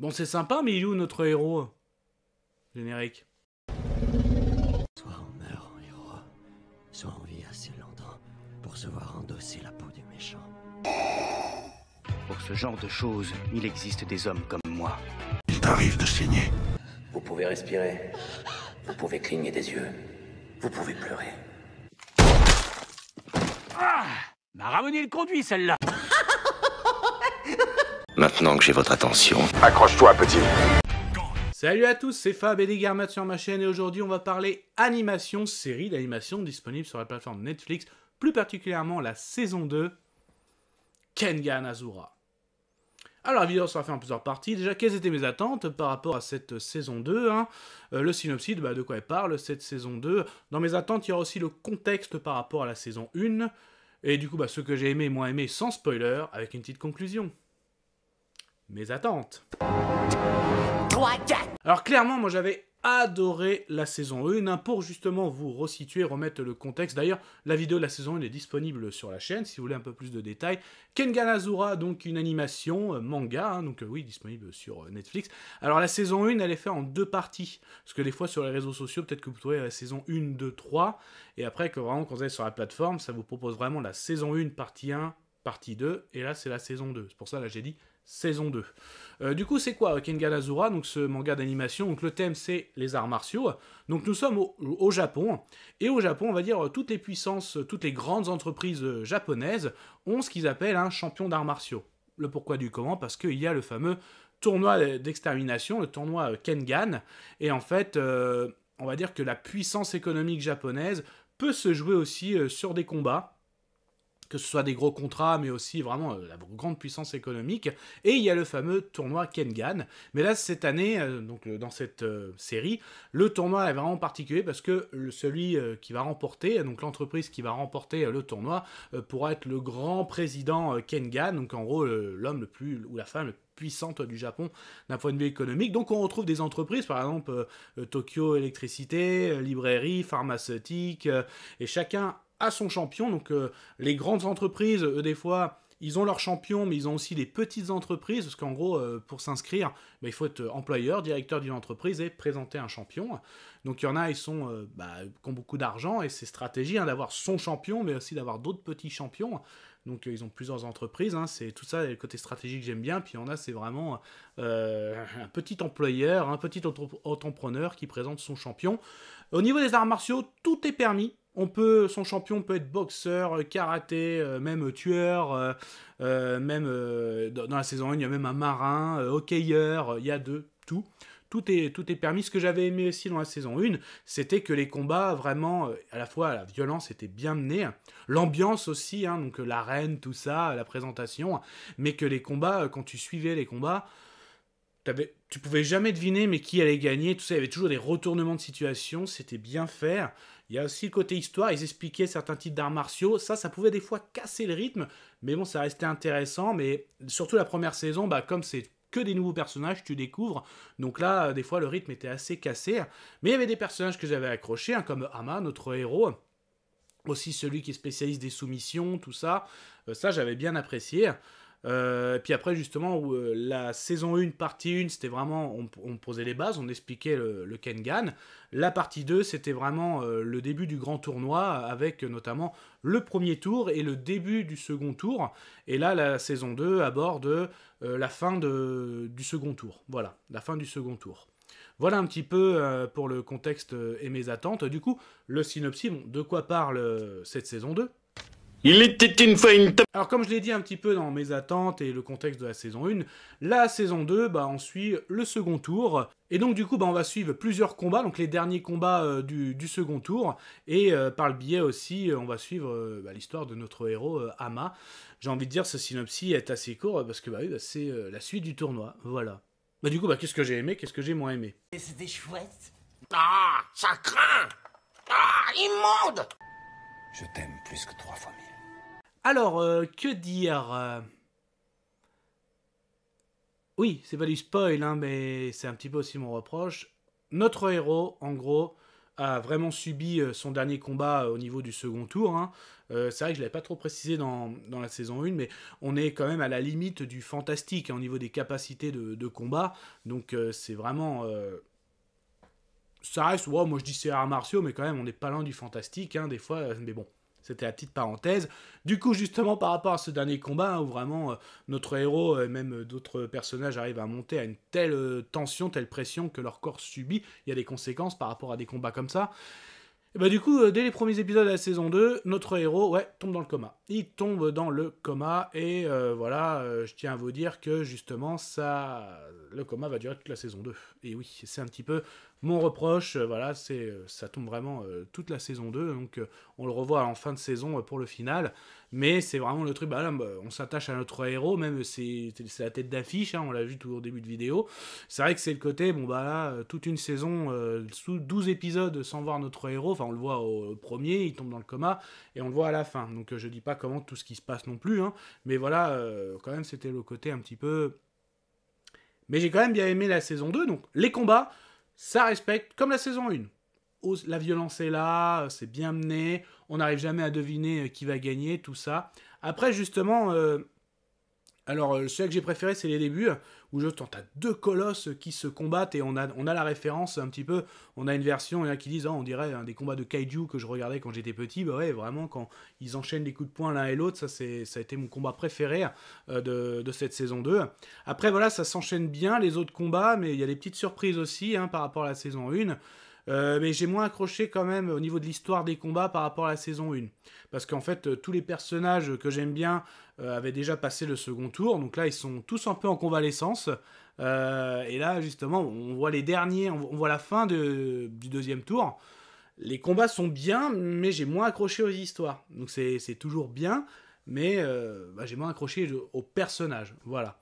Bon, c'est sympa, mais il est où notre héros Générique. Soit on meurt en héros, soit on vit assez longtemps pour se voir endosser la peau du méchant. Pour ce genre de choses, il existe des hommes comme moi. Il t'arrive de saigner. Vous pouvez respirer. Vous pouvez cligner des yeux. Vous pouvez pleurer. Ah M'a ramené le conduit, celle-là Maintenant que j'ai votre attention... Accroche-toi, petit Salut à tous, c'est Fab et les Garmat sur ma chaîne et aujourd'hui on va parler animation, série d'animation disponible sur la plateforme Netflix, plus particulièrement la saison 2, Kengan Azura. Alors la vidéo sera faite en plusieurs parties. Déjà, quelles étaient mes attentes par rapport à cette saison 2 hein euh, Le synopsis, bah, de quoi elle parle, cette saison 2. Dans mes attentes, il y aura aussi le contexte par rapport à la saison 1. Et du coup, bah, ce que j'ai aimé moins aimé, sans spoiler, avec une petite conclusion mes attentes. Alors clairement, moi j'avais adoré la saison 1 pour justement vous resituer, remettre le contexte. D'ailleurs, la vidéo de la saison 1 est disponible sur la chaîne si vous voulez un peu plus de détails. Kengan Azura, donc une animation euh, manga, hein, donc euh, oui, disponible sur euh, Netflix. Alors la saison 1, elle est faite en deux parties, parce que des fois sur les réseaux sociaux, peut-être que vous trouvez la saison 1, 2, 3, et après que vraiment quand vous allez sur la plateforme, ça vous propose vraiment la saison 1, partie 1, partie 2, et là c'est la saison 2. C'est pour ça, là j'ai dit saison 2. Euh, du coup, c'est quoi Kengan Azura, donc ce manga d'animation Donc le thème, c'est les arts martiaux. Donc nous sommes au, Japon, et au Japon, on va dire, euh, toutes les puissances, euh, toutes les grandes entreprises japonaises ont ce qu'ils appellent un champion d'arts martiaux. Le pourquoi du comment Parce qu'il y a le fameux tournoi d'extermination, le tournoi Kengan, et en fait, on va dire que la puissance économique japonaise peut se jouer aussi sur des combats que ce soit des gros contrats, mais aussi vraiment euh, la grande puissance économique. Et il y a le fameux tournoi Kengan. Mais là, cette année, euh, donc dans cette euh, série, le tournoi est vraiment particulier parce que celui qui va remporter, donc l'entreprise qui va remporter le tournoi, pourra être le grand président Kengan, donc en gros l'homme le plus ou la femme le plus puissante du Japon d'un point de vue économique. Donc on retrouve des entreprises, par exemple Tokyo Électricité, Librairie, Pharmaceutique, et chacun à son champion. Donc euh, les grandes entreprises, eux des fois, ils ont leur champion, mais ils ont aussi des petites entreprises, parce qu'en gros, euh, pour s'inscrire, bah, il faut être euh, employeur, directeur d'une entreprise et présenter un champion. Donc il y en a, ils sont, bah, ont beaucoup d'argent, et c'est stratégie hein, d'avoir son champion, mais aussi d'avoir d'autres petits champions. Donc ils ont plusieurs entreprises, hein. c'est tout ça, le côté stratégique j'aime bien, puis il y en a, c'est vraiment un petit employeur, un petit entrepreneur qui présente son champion. Au niveau des arts martiaux, tout est permis, peut, son champion peut être boxeur, euh, karaté, euh, même tueur, euh, même dans, la saison 1, il y a même un marin, hockeyeur, il y a de tout. Tout est, tout est permis. Ce que j'avais aimé aussi dans la saison 1, c'était que les combats, vraiment, à la fois la violence était bien menée, l'ambiance aussi, hein, donc l'arène, tout ça, la présentation, mais que les combats, quand tu suivais les combats, tu pouvais jamais deviner mais qui allait gagner, tout ça, il y avait toujours des retournements de situation, c'était bien faire. Il y a aussi le côté histoire, ils expliquaient certains types d'arts martiaux, ça, ça pouvait des fois casser le rythme, mais bon, ça restait intéressant, mais surtout la première saison, bah, comme c'est que des nouveaux personnages, tu découvres, donc là, euh, des fois, le rythme était assez cassé, mais il y avait des personnages que j'avais accrochés, hein, comme Ama notre héros, aussi celui qui est spécialiste des soumissions, tout ça, euh, ça, j'avais bien apprécié. Euh, puis après, justement, où, euh, la saison 1, partie 1, c'était vraiment, on, posait les bases, on expliquait le, Kengan. La partie 2, c'était vraiment euh, le début du grand tournoi, avec notamment le premier tour et le début du second tour. Et là, la saison 2 aborde la fin de, du second tour. Voilà, la fin du second tour. Voilà un petit peu pour le contexte et mes attentes. Du coup, le synopsis, de quoi parle cette saison 2 il était une fois Alors comme je l'ai dit un petit peu dans mes attentes et le contexte de la saison 1, la saison 2, bah, on suit le second tour. Et donc du coup, bah, on va suivre plusieurs combats, donc les derniers combats euh, du, du, second tour. Et euh, par le biais aussi, euh, on va suivre bah, l'histoire de notre héros, Ama. J'ai envie de dire, ce synopsis est assez court parce que bah, bah c'est la suite du tournoi. Voilà. Bah du coup, bah, qu'est-ce que j'ai aimé, qu'est-ce que j'ai moins aimé C'était chouette. Ah, ça craint Ah, immonde Je t'aime plus que trois fois mille. Alors, euh, que dire euh, Oui, c'est pas du spoil, hein, mais c'est un petit peu aussi mon reproche. Notre héros, en gros, a vraiment subi euh, son dernier combat au niveau du second tour. Hein. c'est vrai que je ne l'avais pas trop précisé dans, la saison 1, mais on est quand même à la limite du fantastique hein, au niveau des capacités de, combat. Donc c'est vraiment... Ça reste, moi je dis c'est arts martiaux, mais quand même on n'est pas loin du fantastique des fois, mais bon. C'était la petite parenthèse. Du coup, justement, par rapport à ce dernier combat, hein, où vraiment euh, notre héros euh, et même euh, d'autres personnages arrivent à monter à une telle tension, telle pression que leur corps subit, il y a des conséquences par rapport à des combats comme ça. Et eh bah, ben, du coup, dès les premiers épisodes de la saison 2, notre héros, ouais, tombe dans le coma. Il tombe dans le coma, et voilà, je tiens à vous dire que justement, ça, le coma va durer toute la saison 2. Et oui, c'est un petit peu mon reproche, euh, voilà, c'est euh, ça tombe vraiment euh, toute la saison 2, donc on le revoit en fin de saison pour le final. Mais c'est vraiment le truc, bah bah, on s'attache à notre héros, même c'est la tête d'affiche, hein, on l'a vu tout au début de vidéo. C'est vrai que c'est le côté, bon bah là, toute une saison, sous 12 épisodes sans voir notre héros, enfin on le voit au, premier, il tombe dans le coma, et on le voit à la fin. Donc je dis pas comment tout ce qui se passe non plus, hein, mais voilà, quand même c'était le côté un petit peu... Mais j'ai quand même bien aimé la saison 2, donc les combats, ça respecte, comme la saison 1. La violence est là, c'est bien mené, on n'arrive jamais à deviner euh, qui va gagner, tout ça. Après, justement, euh, alors, euh, celui que j'ai préféré, c'est les débuts, où je tente à deux colosses qui se combattent et on a, la référence un petit peu. On a une version, et qui disent, hein, on dirait des combats de kaiju que je regardais quand j'étais petit. Bah ouais, vraiment, quand ils enchaînent les coups de poing l'un et l'autre, ça, ça a été mon combat préféré euh, de, cette saison 2. Après, voilà, ça s'enchaîne bien les autres combats, mais il y a des petites surprises aussi hein, par rapport à la saison 1. Euh, mais j'ai moins accroché quand même au niveau de l'histoire des combats par rapport à la saison 1. Parce qu'en fait, euh, tous les personnages que j'aime bien euh, avaient déjà passé le second tour. Donc là, ils sont tous un peu en convalescence. et là, justement, on voit les derniers, on voit la fin du deuxième tour. Les combats sont bien, mais j'ai moins accroché aux histoires. Donc c'est toujours bien, mais bah, j'ai moins accroché aux personnages. Voilà.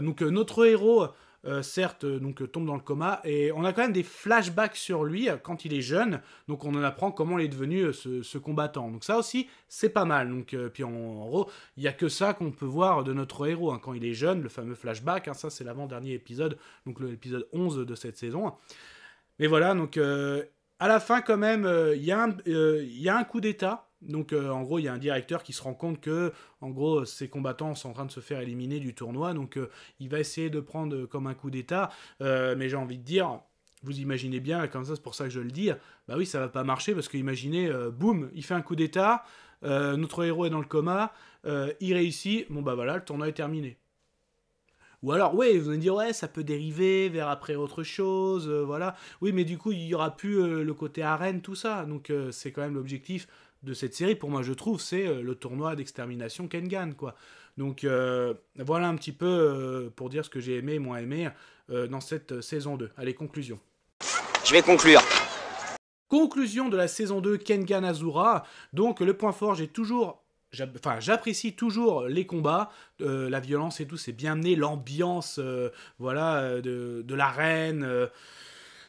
donc notre héros euh, certes, euh, donc euh, tombe dans le coma, et on a quand même des flashbacks sur lui quand il est jeune, donc on en apprend comment il est devenu ce, combattant. Donc ça aussi, c'est pas mal. Donc puis en, gros, il y a que ça qu'on peut voir de notre héros hein, quand il est jeune, le fameux flashback. Hein. ça, c'est l'avant-dernier épisode, donc l'épisode 11 de cette saison. Mais voilà, donc à la fin quand même, il y a un coup d'état donc euh, en gros, il y a un directeur qui se rend compte que en gros ses combattants sont en train de se faire éliminer du tournoi, donc euh, il va essayer de prendre euh, comme un coup d'état. mais j'ai envie de dire, vous imaginez bien, comme ça c'est pour ça que je le dis, bah oui ça va pas marcher parce que imaginez, boum, il fait un coup d'état, notre héros est dans le coma, il réussit, bon bah voilà, le tournoi est terminé. Ou alors, oui, vous allez dire, ouais, ça peut dériver vers après autre chose, voilà. Oui, mais du coup, il n'y aura plus le côté arène, tout ça. Donc, c'est quand même l'objectif de cette série, pour moi, je trouve, c'est euh, le tournoi d'extermination Kengan, quoi. Donc euh, voilà un petit peu euh, pour dire ce que j'ai aimé moins aimé dans cette saison 2. Allez, conclusion. Je vais conclure. Conclusion de la saison 2 Kengan Azura. Donc le point fort, j'ai toujours Enfin, j'apprécie toujours les combats, la violence et tout, c'est bien mené, l'ambiance, voilà, de, de l'arène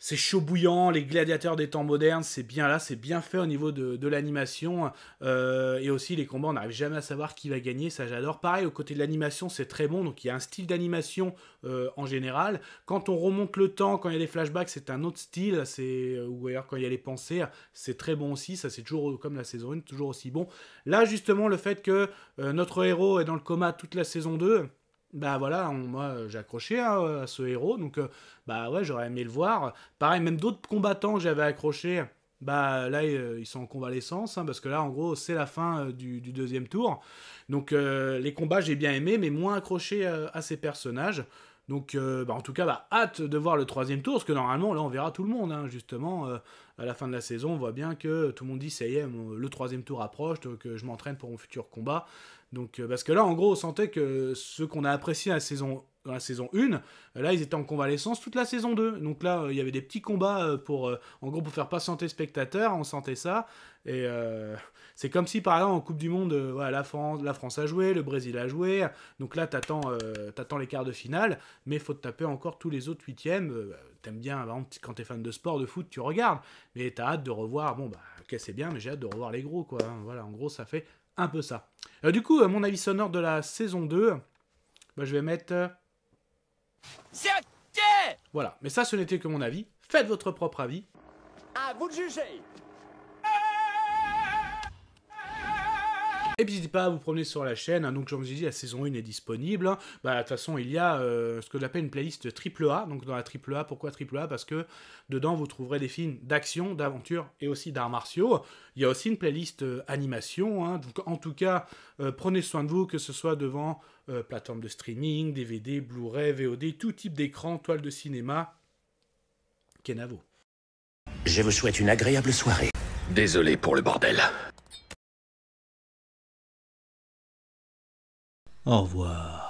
c'est chaud bouillant, les gladiateurs des temps modernes, c'est bien là, c'est bien fait au niveau de, l'animation. Euh, et aussi les combats, on n'arrive jamais à savoir qui va gagner, ça j'adore. Pareil, au côté de l'animation, c'est très bon, donc il y a un style d'animation euh, en général. Quand on remonte le temps, quand il y a des flashbacks, c'est un autre style, c'est euh, ou ailleurs, quand il y a les pensées, c'est très bon aussi, ça c'est toujours comme la saison 1, toujours aussi bon. Là justement, le fait que notre héros est dans le coma toute la saison 2, bah voilà, moi euh, j'ai accroché hein, euh, à ce héros, donc euh, bah ouais, j'aurais aimé le voir. Pareil, même d'autres combattants que j'avais accrochés, bah là ils sont en convalescence, hein, parce que là en gros c'est la fin du, deuxième tour. Donc les combats j'ai bien aimé, mais moins accroché à ces personnages. Donc, bah, en tout cas, bah, hâte de voir le troisième tour, parce que normalement, là, on verra tout le monde, hein, justement. à la fin de la saison, on voit bien que tout le monde dit, ça y est, le troisième tour approche, donc je m'entraîne pour mon futur combat. Donc, euh, parce que là, en gros, on sentait que ceux qu'on a apprécié saison dans la saison 1, euh, là ils étaient en convalescence toute la saison 2. Donc là euh, il y avait des petits combats pour en gros pour faire patienter spectateur. on sentait ça. Et c'est comme si par exemple en Coupe du Monde, voilà, la, France, la France a joué, le Brésil a joué, donc là t'attends attends les quarts de finale, mais faut te taper encore tous les autres huitièmes. Bah, t'aimes bien, par quand t'es fan de sport, de foot, tu regardes, mais t'as hâte de revoir, bon bah ok c'est bien, mais j'ai hâte de revoir les gros quoi. Hein. Voilà, en gros ça fait un peu ça. Euh, du coup, euh, mon avis sonore de la saison 2, bah, je vais mettre... Euh, voilà, mais ça, ce n'était que mon avis. Faites votre propre avis. À vous de juger Et puis n'hésitez pas à vous promener sur la chaîne, hein. donc comme je vous ai dit, la saison 1 est disponible. Hein. Bah, de toute façon, il y a euh, ce que j'appelle une playlist triple A. Donc dans la triple A, pourquoi triple A Parce que dedans, vous trouverez des films d'action, d'aventure et aussi d'arts martiaux. Il y a aussi une playlist euh, animation. Hein. donc en tout cas, euh, prenez soin de vous, que ce soit devant plateforme de streaming, DVD, Blu-ray, VOD, tout type d'écran, toile de cinéma. Kenavo. Je vous souhaite une agréable soirée. Désolé pour le bordel. Au revoir.